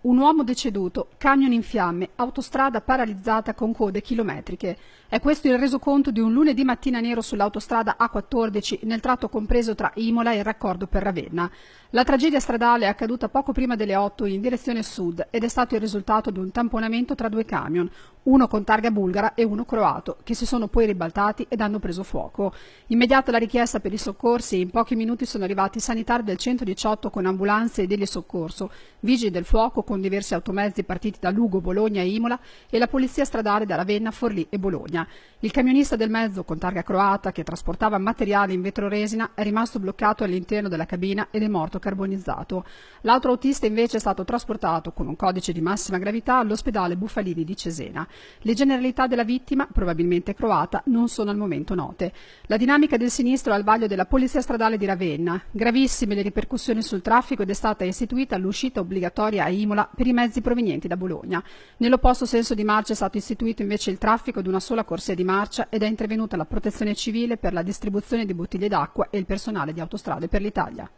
Un uomo deceduto, camion in fiamme, autostrada paralizzata con code chilometriche. È questo il resoconto di un lunedì mattina nero sull'autostrada A14 nel tratto compreso tra Imola e il raccordo per Ravenna. La tragedia stradale è accaduta poco prima delle 8 in direzione sud ed è stato il risultato di un tamponamento tra due camion, uno con targa bulgara e uno croato, che si sono poi ribaltati ed hanno preso fuoco. Immediata la richiesta per i soccorsi, e in pochi minuti sono arrivati i sanitari del 118 con ambulanze e degli soccorso, vigili del fuoco con diversi automezzi partiti da Lugo, Bologna e Imola e la polizia stradale da Ravenna, Forlì e Bologna. Il camionista del mezzo con targa croata che trasportava materiale in vetroresina è rimasto bloccato all'interno della cabina ed è morto carbonizzato. L'altro autista invece è stato trasportato con un codice di massima gravità all'ospedale Bufalini di Cesena. Le generalità della vittima, probabilmente croata, non sono al momento note. La dinamica del sinistro al vaglio della Polizia Stradale di Ravenna. Gravissime le ripercussioni sul traffico ed è stata istituita l'uscita obbligatoria a Imola per i mezzi provenienti da Bologna. Nell'opposto senso di marcia è stato istituito invece il traffico ad una sola corsia di marcia ed è intervenuta la protezione civile per la distribuzione di bottiglie d'acqua e il personale di autostrade per l'Italia.